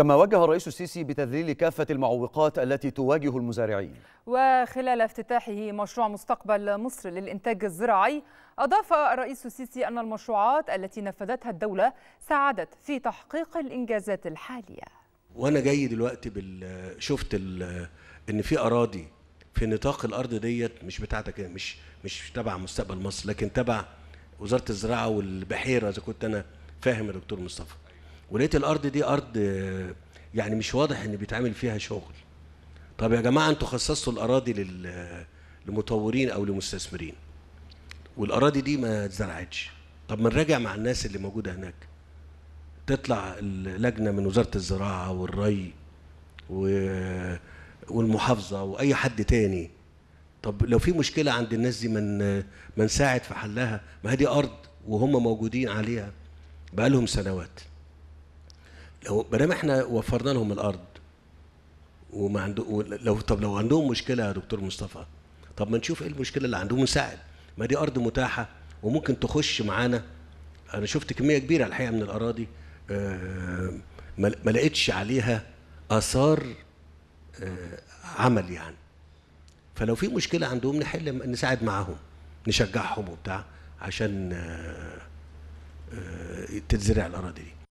كما وجه الرئيس السيسي بتذليل كافة المعوقات التي تواجه المزارعين وخلال افتتاحه مشروع مستقبل مصر للإنتاج الزراعي أضاف الرئيس السيسي أن المشروعات التي نفذتها الدولة ساعدت في تحقيق الإنجازات الحالية وأنا جاي دلوقتي بال... شفت ال... إن في أراضي في نطاق الأرض ديت مش بتاعتك مش مش تبع مستقبل مصر لكن تبع وزارة الزراعة والبحيرة إذا كنت أنا فاهم يا دكتور مصطفى ولقيت الارض دي ارض يعني مش واضح ان بيتعمل فيها شغل طب يا جماعه انتوا خصصتوا الاراضي لمطورين او لمستثمرين والاراضي دي ما اتزرعتش طب ما نراجع مع الناس اللي موجوده هناك تطلع اللجنه من وزاره الزراعه والري والمحافظه واي حد تاني طب لو في مشكله عند الناس دي من ما نساعد في حلها ما هي دي ارض وهم موجودين عليها بقالهم سنوات لو ما دام احنا وفرنا لهم الارض وما عنده لو طب لو عندهم مشكله يا دكتور مصطفى طب ما نشوف ايه المشكله اللي عندهم ونساعد ما دي ارض متاحه وممكن تخش معانا انا شفت كميه كبيره الحقيقه من الاراضي آه، ما لقيتش عليها اثار آه، عمل يعني فلو في مشكله عندهم نحل نساعد معاهم نشجعهم وبتاع عشان آه، تتزرع الاراضي دي